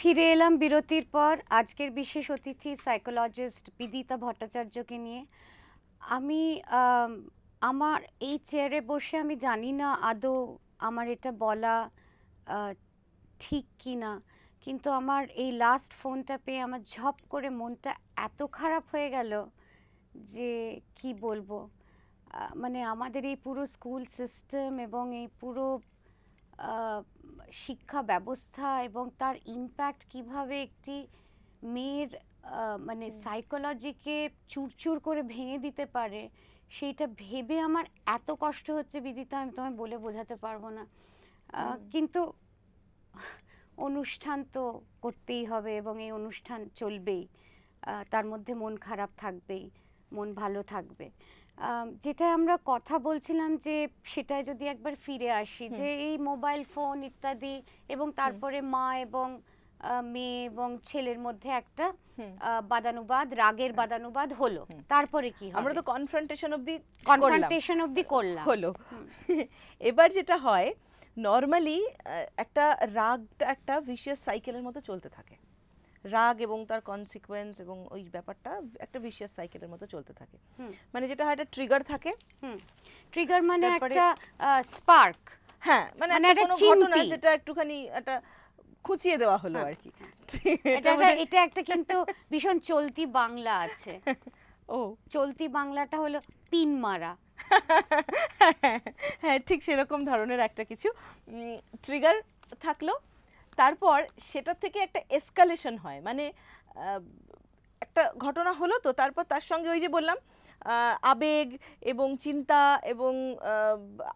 ফিরে এলাম বিরতির পর আজকের বিশেষ অতিথি সাইকোলজিস্ট বিদিতা ভট্টাচার্যকে নিয়ে আমি আমার এই চেয়ারে বসে আমি জানি না আদৌ আমার এটা বলা ঠিক কি না কিন্তু আমার এই লাস্ট ফোনটা পেয়ে আমার ঝপ করে মনটা এত খারাপ হয়ে গেল যে কি বলবো মানে আমাদের এই পুরো স্কুল সিস্টেম এবং এই পুরো শিক্ষা ব্যবস্থা এবং তার ইম্প্যাক্ট কিভাবে একটি মেয়ের মানে সাইকোলজিকে চুরচুর করে ভেঙে দিতে পারে সেইটা ভেবে আমার এত কষ্ট হচ্ছে বিদিতা আমি তোমায় বলে বোঝাতে পারবো না কিন্তু অনুষ্ঠান তো করতেই হবে এবং এই অনুষ্ঠান চলবেই তার মধ্যে মন খারাপ থাকবেই মন ভালো থাকবে যেটা আমরা কথা বলছিলাম যে সেটায় যদি একবার ফিরে আসি যে এই মোবাইল ফোন ইত্যাদি এবং তারপরে মা এবং মেয়ে এবং ছেলের মধ্যে একটা বাদানুবাদ রাগের বাদানুবাদ হলো তারপরে কি আমরা তো কনফ্রন্টেশন দি কনফ্রন্টেশন অবধি করলাম হলো এবার যেটা হয় নর্মালি একটা রাগটা একটা ভিশিয়াস সাইকেলের মতো চলতে থাকে রাগ এবং তার কনসিকোয়েন্স এবং ওই ব্যাপারটা একটা ভিশিয়াস সাইকেলের মতো চলতে থাকে মানে যেটা হয় মানে একটা ট্রিগার থাকে ট্রিগার মানে একটা স্পার্ক হ্যাঁ মানে একটা ঘটনা যেটা একটুখানি একটা খুঁচিয়ে দেওয়া হলো হ্যাঁ। আর কি এটা এটা একটা কিন্তু ভীষণ চলতি বাংলা আছে ও চলতি বাংলাটা হলো পিন মারা হ্যাঁ ঠিক সেরকম ধরনের একটা কিছু ট্রিগার থাকলো তারপর সেটা থেকে একটা এসকালেশন হয় মানে একটা ঘটনা হলো তো তারপর তার সঙ্গে ওই যে বললাম আবেগ এবং চিন্তা এবং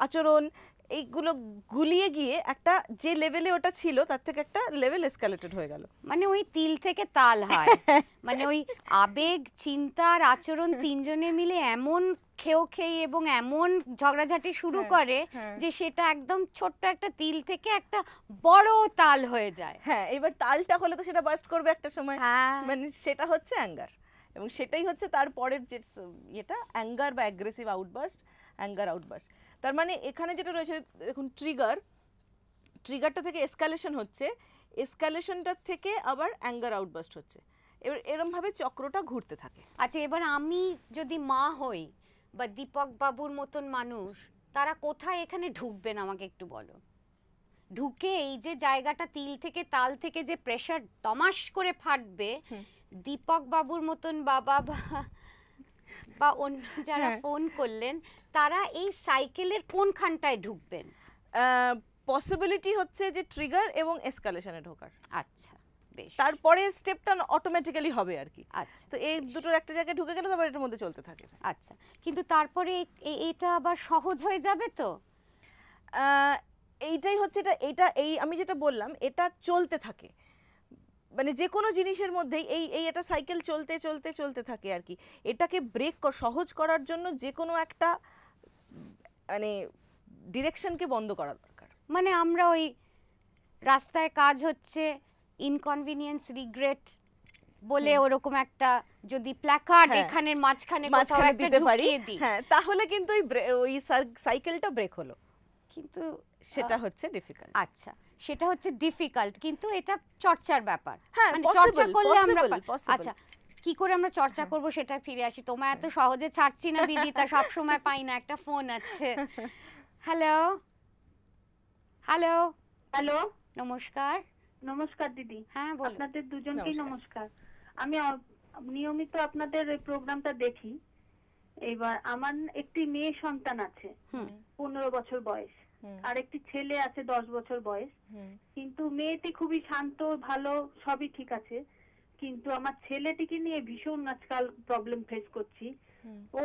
আচরণ এইগুলো গুলিয়ে গিয়ে একটা যে লেভেলে ওটা ছিল তার থেকে একটা লেভেল এসকালেটেড হয়ে গেল মানে ওই তিল থেকে তাল হয় মানে ওই আবেগ চিন্তা আর আচরণ তিনজনে মিলে এমন খেয়েও খেয়ে এবং এমন ঝগড়াঝাটি শুরু হ্যাঁ, করে হ্যাঁ। যে সেটা একদম ছোট্ট একটা তিল থেকে একটা বড় তাল হয়ে যায় হ্যাঁ এবার তালটা হলে তো সেটা বাস্ট করবে একটা সময় হ্যাঁ। মানে সেটা হচ্ছে অ্যাঙ্গার এবং সেটাই হচ্ছে তারপরের যে এটা অ্যাঙ্গার বা অ্যাগ্রেসিভ আউটবাস্ট অ্যাঙ্গার আউটবাস্ট তার মানে এখানে যেটা রয়েছে দেখুন ট্রিগার ট্রিগারটা থেকে এসকালেশন হচ্ছে এসকালেশনটার থেকে আবার অ্যাঙ্গার আউটবাস্ট হচ্ছে এবার এরমভাবে চক্রটা ঘুরতে থাকে আচ্ছা এবার আমি যদি মা হই বা দীপক বাবুর মতন মানুষ তারা কোথায় এখানে ঢুকবেন আমাকে একটু বলো ঢুকে এই যে জায়গাটা তিল থেকে তাল থেকে যে প্রেশার তমাস করে ফাটবে দীপক বাবুর মতন বাবা বা বা অন্য যারা হ্যাঁ। ফোন করলেন তারা এই সাইকেলের কোনখানটায় ঢুকবেন পসিবিলিটি হচ্ছে যে ট্রিগার এবং এসকালেশনে ঢোকার আচ্ছা তারপরে স্টেপটা অটোমেটিক্যালি হবে আর কি আচ্ছা তো এই দুটোর একটা জায়গায় ঢুকে গেলে তারপর এটার মধ্যে চলতে থাকে আচ্ছা কিন্তু তারপরে এটা আবার সহজ হয়ে যাবে তো এইটাই হচ্ছে এটা এটা এই আমি যেটা বললাম এটা চলতে থাকে মানে যে কোনো জিনিসের মধ্যেই এই এই একটা সাইকেল চলতে চলতে চলতে থাকে আর কি এটাকে ব্রেক সহজ করার জন্য যে কোনো একটা মানে ডিরেকশনকে বন্ধ করা দরকার মানে আমরা ওই রাস্তায় কাজ হচ্ছে ইনকনভিনিয়েন্স রিগ্রেট বলে ওরকম একটা যদি প্ল্যাকার্ড এখানের মাঝখানে কোথাও একটা দিতে পারি হ্যাঁ তাহলে কিন্তু ওই সাইকেলটা ব্রেক হলো কিন্তু সেটা হচ্ছে ডিফিকাল্ট আচ্ছা সেটা হচ্ছে ডিফিকাল্ট কিন্তু এটা চর্চার ব্যাপার হ্যাঁ, মানে চর্চা করলে আমরা আচ্ছা কি করে আমরা চর্চা করব সেটা ফিরে আসি তোমায় এত সহজে ছাড়ছি না বিদিতা সব সময় পাই না একটা ফোন আছে হ্যালো হ্যালো হ্যালো নমস্কার নমস্কার দিদি হ্যাঁ আপনাদের দুজনকেই নমস্কার আমি নিয়মিত আপনাদের প্রোগ্রামটা দেখি এবার আমার একটি মেয়ে সন্তান আছে পনেরো বছর বয়স আর একটি ছেলে আছে দশ বছর বয়স কিন্তু মেয়েটি খুবই শান্ত ভালো সবই ঠিক আছে কিন্তু আমার ছেলেটিকে নিয়ে ভীষণ আজকাল প্রবলেম ফেস করছি ও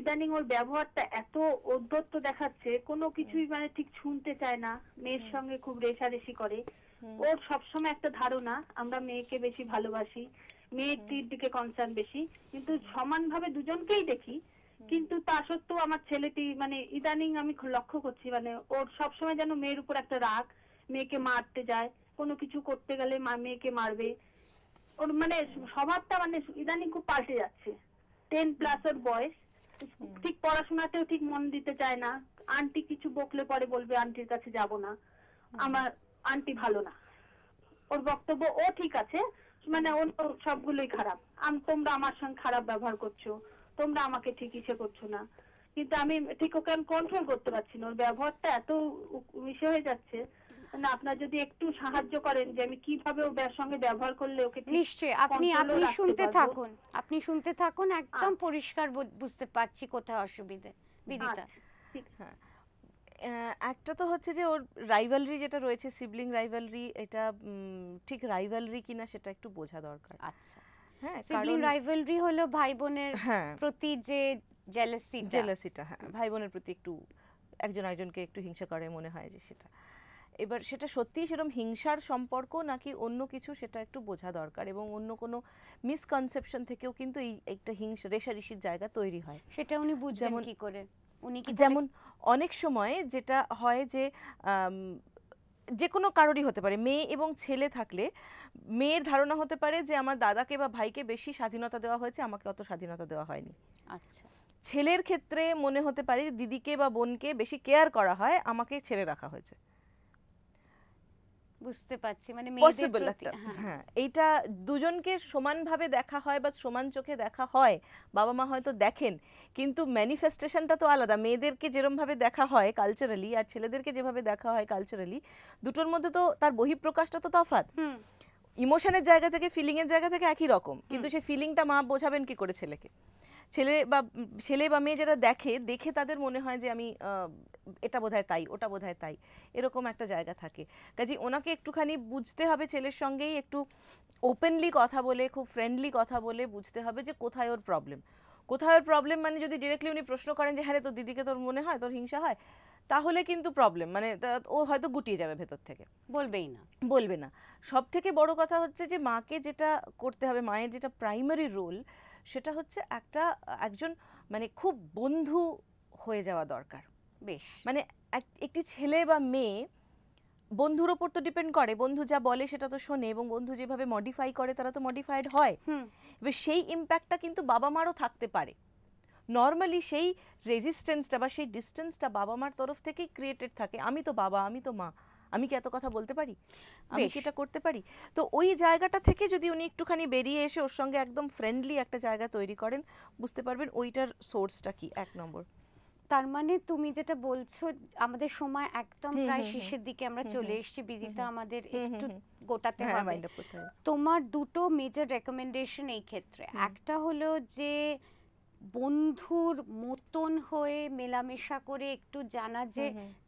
ইদানিং ওর ব্যবহারটা এত অধ্যত্ত দেখাচ্ছে কোনো কিছুই মানে ঠিক শুনতে চায় না মেয়ের সঙ্গে খুব রেশারেশি করে ওর সবসময় একটা ধারণা আমরা মেয়েকে বেশি ভালোবাসি মেয়েটির দিকে কনসার্ন বেশি কিন্তু সমানভাবে দুজনকেই দেখি কিন্তু তা সত্ত্বেও আমার ছেলেটি মানে ইদানিং আমি লক্ষ্য করছি মানে ওর সবসময় যেন মেয়ের উপর একটা রাগ মেয়েকে মারতে যায় কোনো কিছু করতে গেলে মেয়েকে মারবে ওর মানে স্বভাবটা মানে ইদানিং খুব পাল্টে যাচ্ছে টেন প্লাস ওর বয়স ঠিক পড়াশোনাতেও ঠিক মন দিতে চায় না আন্টি কিছু বকলে পরে বলবে আন্টির কাছে যাব না আমার আন্টি ভালো না ওর বক্তব্য ও ঠিক আছে মানে অন্য সবগুলোই খারাপ তোমরা আমার সঙ্গে খারাপ ব্যবহার করছো তোমরা আমাকে ইসে করছো না কিন্তু আমি ঠিক ওকে আমি কন্ট্রোল করতে পারছি না ওর ব্যবহারটা এত ইসে হয়ে যাচ্ছে না আপনার যদি একটু সাহায্য করেন যে আমি কিভাবে ওর সঙ্গে ব্যবহার করলে ওকে আপনি আপনি শুনতে থাকুন আপনি শুনতে থাকুন আচ্ছা। একদম পরিষ্কার বুঝতে পারছি কোথায় অসুবিধে বিদিতা আচ্ছা, হ্যাঁ। একটা তো হচ্ছে যে ওর রাইভালরি যেটা রয়েছে সিবলিং রাইভালরি এটা ঠিক রাইভালরি কিনা সেটা একটু বোঝা দরকার আচ্ছা সিবলিং হ্যাঁ, রাইভালরি হলো ভাই বোনের হ্যাঁ। প্রতি যে জেলাসি জেলাসিটা হ্যাঁ ভাই বোনের প্রতি একটু একজন আরেকজনকে একটু হিংসা করে মনে হয় যে সেটা এবার সেটা সত্যিই সেরকম হিংসার সম্পর্ক নাকি অন্য কিছু সেটা একটু বোঝা দরকার এবং অন্য কোনো মিসকনসেপশন থেকেও কিন্তু এই একটা হিংসা রেশারেশির জায়গা তৈরি হয় সেটা উনি বুঝবেন কি করে উনি যেমন অনেক সময় যেটা হয় যে যে কোনো কারোরই হতে পারে মেয়ে এবং ছেলে থাকলে মেয়ের ধারণা হতে পারে যে আমার দাদাকে বা ভাইকে বেশি স্বাধীনতা দেওয়া হয়েছে আমাকে অত স্বাধীনতা দেওয়া হয়নি আচ্ছা ছেলের ক্ষেত্রে মনে হতে পারে দিদিকে বা বোনকে বেশি কেয়ার করা হয় আমাকে ছেলে রাখা হয়েছে বুঝতে পারছি মানে পসিবল একটা হ্যাঁ।, হ্যাঁ এইটা দুজনকে সমানভাবে দেখা হয় বা সমান চোখে দেখা হয় বাবা মা হয়তো দেখেন কিন্তু ম্যানিফেস্টেশনটা তো আলাদা মেয়েদেরকে যেরমভাবে দেখা হয় কালচারালি আর ছেলেদেরকে যেভাবে দেখা হয় কালচারালি দুটোর মধ্যে তো তার বহিঃপ্রকাশটা তো তফাৎ ইমোশনের জায়গা থেকে ফিলিংয়ের জায়গা থেকে একই রকম কিন্তু সেই ফিলিংটা মা বোঝাবেন কি করে ছেলেকে ছেলে বা ছেলে বা মেয়ে যারা দেখে দেখে তাদের মনে হয় যে আমি এটা বোধহয় তাই ওটা বোধহয় তাই এরকম একটা জায়গা থাকে কাজে ওনাকে একটুখানি বুঝতে হবে ছেলের সঙ্গেই একটু ওপেনলি কথা বলে খুব ফ্রেন্ডলি কথা বলে বুঝতে হবে যে কোথায় ওর প্রবলেম কোথায় ওর প্রবলেম মানে যদি ডিরেক্টলি উনি প্রশ্ন করেন যে হ্যাঁ তোর দিদিকে তোর মনে হয় তোর হিংসা হয় তাহলে কিন্তু প্রবলেম মানে ও হয়তো গুটিয়ে যাবে ভেতর থেকে বলবেই না বলবে না সব থেকে বড় কথা হচ্ছে যে মাকে যেটা করতে হবে মায়ের যেটা প্রাইমারি রোল সেটা হচ্ছে একটা একজন মানে খুব বন্ধু হয়ে যাওয়া দরকার বেশ মানে একটি ছেলে বা মেয়ে বন্ধুর ওপর তো ডিপেন্ড করে বন্ধু যা বলে সেটা তো শোনে এবং বন্ধু যেভাবে মডিফাই করে তারা তো মডিফাইড হয় এবার সেই ইম্প্যাক্টটা কিন্তু বাবা মারও থাকতে পারে নর্মালি সেই রেজিস্ট্যান্সটা বা সেই ডিস্টেন্সটা বাবা মার তরফ থেকেই ক্রিয়েটেড থাকে আমি তো বাবা আমি তো মা আমি কি এত কথা বলতে পারি আমি কি এটা করতে পারি তো ওই জায়গাটা থেকে যদি উনি একটুখানি বেরিয়ে এসে ওর সঙ্গে একদম ফ্রেন্ডলি একটা জায়গা তৈরি করেন বুঝতে পারবেন ওইটার সোর্সটা কি এক নম্বর তার মানে তুমি যেটা বলছো আমাদের সময় একদম প্রায় শেষের দিকে আমরা চলে এসেছি বিদিতা আমাদের একটু গোটাতে হ্যাঁ, হবে তোমার দুটো মেজর রেকমেন্ডেশন এই ক্ষেত্রে একটা হলো যে বন্ধুর মতন হয়ে মেলামেশা করে একটু জানা যে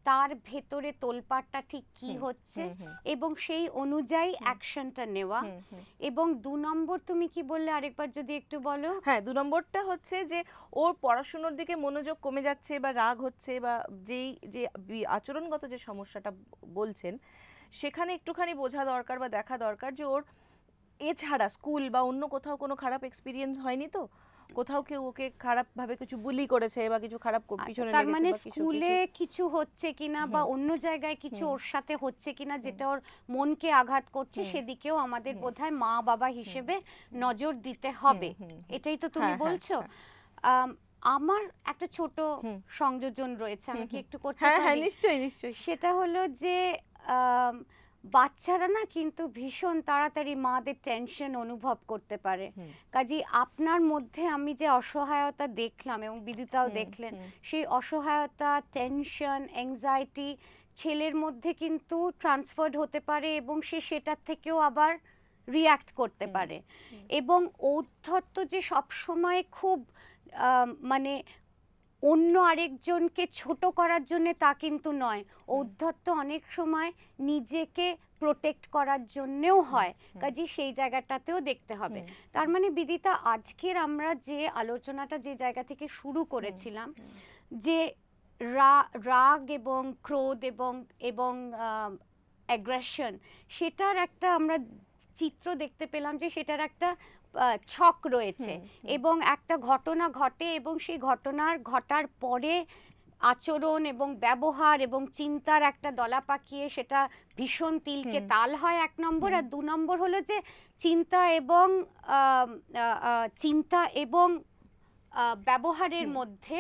তার ভেতরে তোলপাটটা ঠিক কি হচ্ছে এবং সেই অনুযায়ী অ্যাকশনটা নেওয়া এবং দু নম্বর তুমি কি বললে আরেকবার যদি একটু বলো হ্যাঁ দু নম্বরটা হচ্ছে যে ওর পড়াশুনোর দিকে মনোযোগ কমে যাচ্ছে বা রাগ হচ্ছে বা যেই যে আচরণগত যে সমস্যাটা বলছেন সেখানে একটুখানি বোঝা দরকার বা দেখা দরকার যে ওর এছাড়া স্কুল বা অন্য কোথাও কোনো খারাপ এক্সপিরিয়েন্স হয়নি তো কোথাও কেউ ওকে খারাপ ভাবে কিছু বুলি করেছে বা কিছু খারাপ আচ্ছা, পিছনে তার মানে স্কুলে কিছু হচ্ছে কিনা বা অন্য জায়গায় কিছু ওর সাথে হচ্ছে কিনা যেটা ওর মনকে আঘাত করছে সেদিকেও আমাদের বোধহয় মা বাবা হিসেবে নজর দিতে হবে এটাই তো তুমি হ্যাঁ, হ্যাঁ, বলছো হ্যাঁ। আমার একটা ছোট সংযোজন রয়েছে আমি কি একটু করতে হ্যাঁ নিশ্চয়ই নিশ্চয়ই সেটা হলো যে বাচ্চারা না কিন্তু ভীষণ তাড়াতাড়ি মাদের টেনশন অনুভব করতে পারে কাজী আপনার মধ্যে আমি যে অসহায়তা দেখলাম এবং বিদ্যুতাও দেখলেন সেই অসহায়তা টেনশন অ্যাংজাইটি ছেলের মধ্যে কিন্তু ট্রান্সফার্ড হতে পারে এবং সে সেটার থেকেও আবার রিয়াক্ট করতে পারে এবং ঔদ্ধত্য যে সবসময় খুব মানে অন্য আরেকজনকে ছোট করার জন্য তা কিন্তু নয় ঔদ্ধত্য অনেক সময় নিজেকে প্রোটেক্ট করার জন্যেও হয় কাজে সেই জায়গাটাতেও দেখতে হবে তার মানে বিদিতা আজকের আমরা যে আলোচনাটা যে জায়গা থেকে শুরু করেছিলাম যে রাগ এবং ক্রোধ এবং এবং অ্যাগ্রেশন সেটার একটা আমরা চিত্র দেখতে পেলাম যে সেটার একটা ছক রয়েছে এবং একটা ঘটনা ঘটে এবং সেই ঘটনার ঘটার পরে আচরণ এবং ব্যবহার এবং চিন্তার একটা দলা পাকিয়ে সেটা ভীষণ তিলকে তাল হয় এক নম্বর আর দু নম্বর হলো যে চিন্তা এবং চিন্তা এবং ব্যবহারের মধ্যে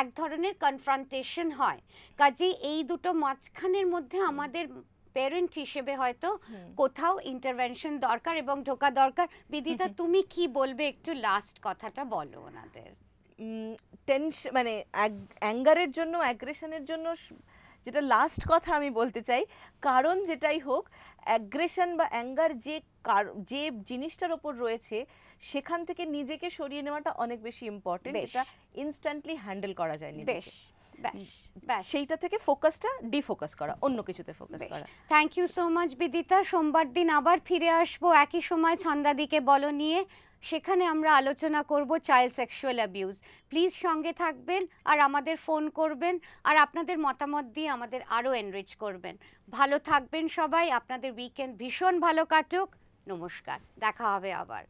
এক ধরনের কনফ্রান্টেশন হয় কাজে এই দুটো মাঝখানের মধ্যে আমাদের পেরেন্ট হিসেবে হয়তো কোথাও ইন্টারভেনশন দরকার এবং ঢোকা দরকার বিদিতা তুমি কি বলবে একটু লাস্ট কথাটা বলো ওনাদের টেনশন মানে অ্যাঙ্গারের জন্য অ্যাগ্রেশনের জন্য যেটা লাস্ট কথা আমি বলতে চাই কারণ যেটাই হোক অ্যাগ্রেশন বা অ্যাঙ্গার যে কার যে জিনিসটার ওপর রয়েছে সেখান থেকে নিজেকে সরিয়ে নেওয়াটা অনেক বেশি ইম্পর্টেন্ট এটা ইনস্ট্যান্টলি হ্যান্ডেল করা যায় নিজেকে সেইটা থেকে ফোকাসটা ডিফোকাস করা অন্য কিছুতে ফোকাস করা thank you so much Bidita সোমবার দিন আবার ফিরে আসবো একই সময় ছন্দাদিকে বলো নিয়ে সেখানে আমরা আলোচনা করব চাইল্ড সেক্সুয়াল অ্যাবিউজ প্লিজ সঙ্গে থাকবেন আর আমাদের ফোন করবেন আর আপনাদের মতামত দিয়ে আমাদের আরও এনরিচ করবেন ভালো থাকবেন সবাই আপনাদের উইকেন্ড ভীষণ ভালো কাটুক নমস্কার দেখা হবে আবার